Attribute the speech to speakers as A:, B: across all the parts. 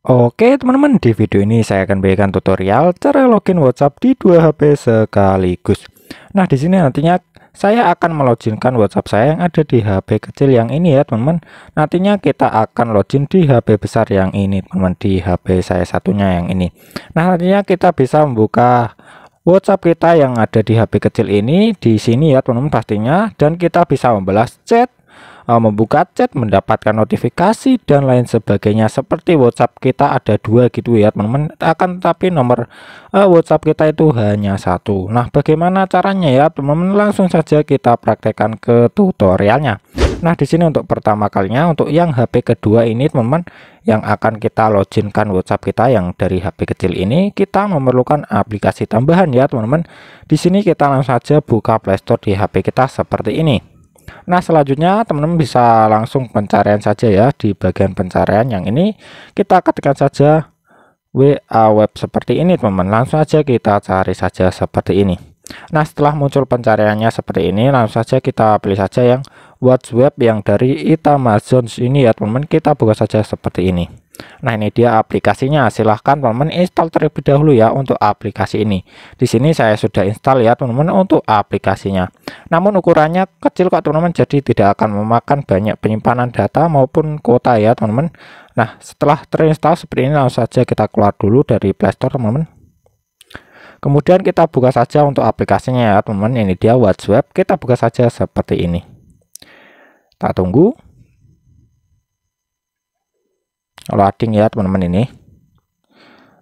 A: Oke teman-teman, di video ini saya akan berikan tutorial cara login WhatsApp di dua HP sekaligus. Nah, di sini nantinya saya akan meloginkan WhatsApp saya yang ada di HP kecil yang ini ya teman-teman. Nantinya kita akan login di HP besar yang ini teman-teman, di HP saya satunya yang ini. Nah, nantinya kita bisa membuka WhatsApp kita yang ada di HP kecil ini di sini ya teman-teman pastinya dan kita bisa membalas chat, membuka chat, mendapatkan notifikasi dan lain sebagainya. Seperti WhatsApp kita ada dua gitu ya teman-teman. Akan tetapi nomor uh, WhatsApp kita itu hanya satu. Nah bagaimana caranya ya teman-teman? Langsung saja kita praktekkan ke tutorialnya. Nah di sini untuk pertama kalinya untuk yang HP kedua ini teman-teman yang akan kita loginkan WhatsApp kita yang dari HP kecil ini kita memerlukan aplikasi tambahan ya teman-teman. Di sini kita langsung saja buka Playstore di HP kita seperti ini. Nah selanjutnya teman-teman bisa langsung pencarian saja ya di bagian pencarian yang ini kita ketikkan saja WA web seperti ini teman-teman langsung saja kita cari saja seperti ini Nah setelah muncul pencariannya seperti ini langsung saja kita pilih saja yang watch web yang dari Itamazons ini ya teman-teman kita buka saja seperti ini Nah ini dia aplikasinya. Silahkan teman-teman install terlebih dahulu ya untuk aplikasi ini. Di sini saya sudah install ya teman-teman untuk aplikasinya. Namun ukurannya kecil kok teman-teman jadi tidak akan memakan banyak penyimpanan data maupun kuota ya teman-teman. Nah setelah terinstall seperti ini langsung saja kita keluar dulu dari Playstore teman-teman. Kemudian kita buka saja untuk aplikasinya ya teman-teman. Ini dia WhatsApp. Kita buka saja seperti ini. Kita tunggu loading ya teman-teman ini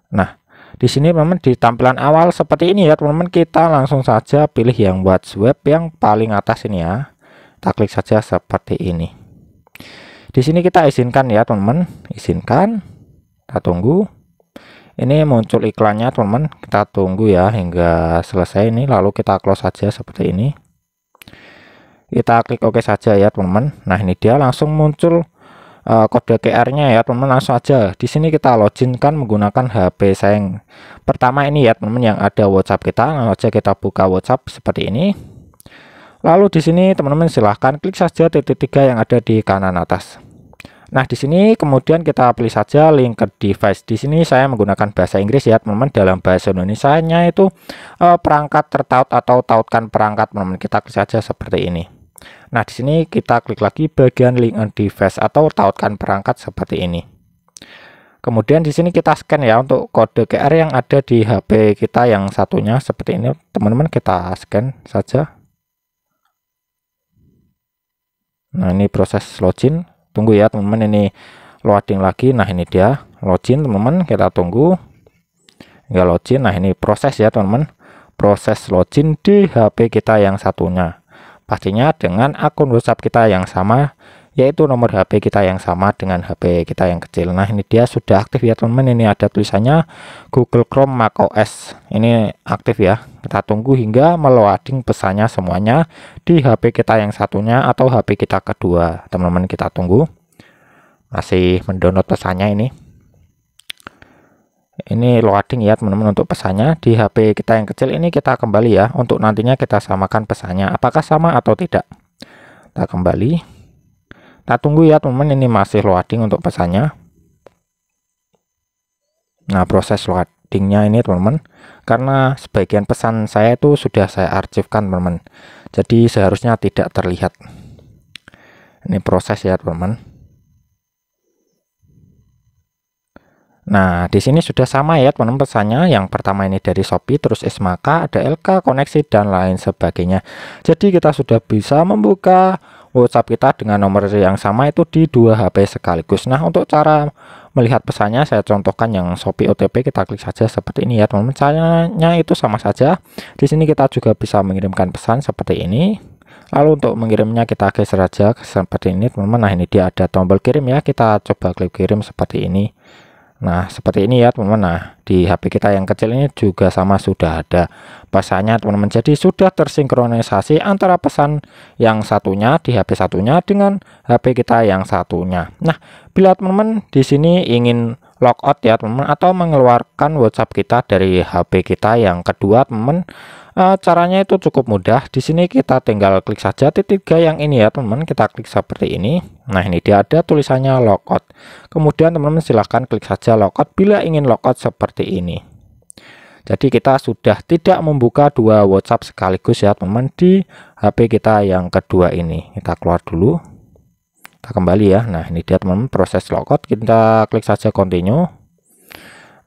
A: nah di sini teman-teman di tampilan awal seperti ini ya teman-teman kita langsung saja pilih yang buat web yang paling atas ini ya kita klik saja seperti ini di sini kita izinkan ya teman-teman izinkan kita tunggu ini muncul iklannya teman-teman kita tunggu ya hingga selesai ini lalu kita close saja seperti ini kita klik OK saja ya teman-teman nah ini dia langsung muncul uh, kode QR-nya ya teman-teman langsung aja di sini kita login kan menggunakan HP yang pertama ini ya teman-teman yang ada WhatsApp kita langsung aja kita buka WhatsApp seperti ini lalu di sini teman-teman silahkan klik saja titik tiga yang ada di kanan atas Nah, di sini kemudian kita pilih saja link ke device. Di sini saya menggunakan bahasa Inggris ya, teman-teman. Dalam bahasa Indonesia-nya itu uh, perangkat tertaut atau tautkan perangkat, teman-teman. Kita klik saja seperti ini. Nah, di sini kita klik lagi bagian link on device atau tautkan perangkat seperti ini. Kemudian di sini kita scan ya untuk kode QR yang ada di HP kita yang satunya seperti ini. Teman-teman kita scan saja. Nah, ini proses login. Tunggu ya, teman-teman ini loading lagi. Nah, ini dia login, teman-teman. Kita tunggu. Enggak login. Nah, ini proses ya, teman-teman. Proses login di HP kita yang satunya pastinya dengan akun WhatsApp kita yang sama yaitu nomor HP kita yang sama dengan HP kita yang kecil. Nah, ini dia sudah aktif ya, teman-teman. Ini ada tulisannya Google Chrome Mac OS Ini aktif ya. Kita tunggu hingga meloading pesannya semuanya di HP kita yang satunya atau HP kita kedua. Teman-teman, kita tunggu. Masih mendownload pesannya ini ini loading ya teman-teman untuk pesannya di HP kita yang kecil ini kita kembali ya untuk nantinya kita samakan pesannya apakah sama atau tidak kita kembali kita tunggu ya teman-teman ini masih loading untuk pesannya nah proses loadingnya ini teman-teman karena sebagian pesan saya itu sudah saya arsipkan teman-teman jadi seharusnya tidak terlihat ini proses ya teman-teman Nah, di sini sudah sama ya teman-teman pesannya. Yang pertama ini dari Shopee, terus SMK, ada LK, koneksi, dan lain sebagainya. Jadi kita sudah bisa membuka WhatsApp kita dengan nomor yang sama itu di dua HP sekaligus. Nah, untuk cara melihat pesannya saya contohkan yang Shopee OTP kita klik saja seperti ini ya teman-teman. Caranya itu sama saja. Di sini kita juga bisa mengirimkan pesan seperti ini. Lalu untuk mengirimnya kita geser saja seperti ini teman-teman. Nah, ini dia ada tombol kirim ya. Kita coba klik kirim seperti ini. Nah seperti ini ya teman-teman Nah di HP kita yang kecil ini juga sama sudah ada pesannya teman-teman Jadi sudah tersinkronisasi antara pesan yang satunya di HP satunya dengan HP kita yang satunya Nah bila teman-teman di sini ingin logout ya teman-teman Atau mengeluarkan WhatsApp kita dari HP kita yang kedua teman-teman Uh, caranya itu cukup mudah. Di sini kita tinggal klik saja titik tiga yang ini ya teman-teman. Kita klik seperti ini. Nah ini dia ada tulisannya lockout. Kemudian teman-teman silahkan klik saja lockout bila ingin lockout seperti ini. Jadi kita sudah tidak membuka dua WhatsApp sekaligus ya teman-teman di HP kita yang kedua ini. Kita keluar dulu. Kita kembali ya. Nah ini dia teman-teman proses lockout. Kita klik saja continue.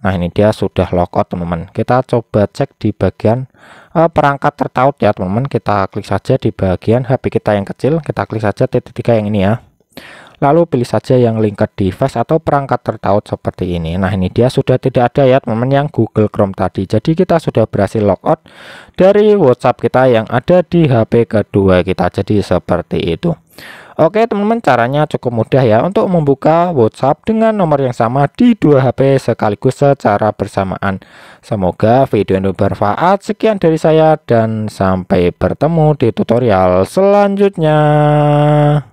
A: Nah ini dia sudah logout teman-teman. Kita coba cek di bagian uh, perangkat tertaut ya teman-teman. Kita klik saja di bagian HP kita yang kecil. Kita klik saja titik tiga yang ini ya. Lalu pilih saja yang linked device atau perangkat tertaut seperti ini. Nah, ini dia sudah tidak ada ya teman-teman yang Google Chrome tadi. Jadi kita sudah berhasil logout dari WhatsApp kita yang ada di HP kedua kita. Jadi seperti itu. Oke teman-teman caranya cukup mudah ya untuk membuka WhatsApp dengan nomor yang sama di dua HP sekaligus secara bersamaan. Semoga video ini bermanfaat. Sekian dari saya dan sampai bertemu di tutorial selanjutnya.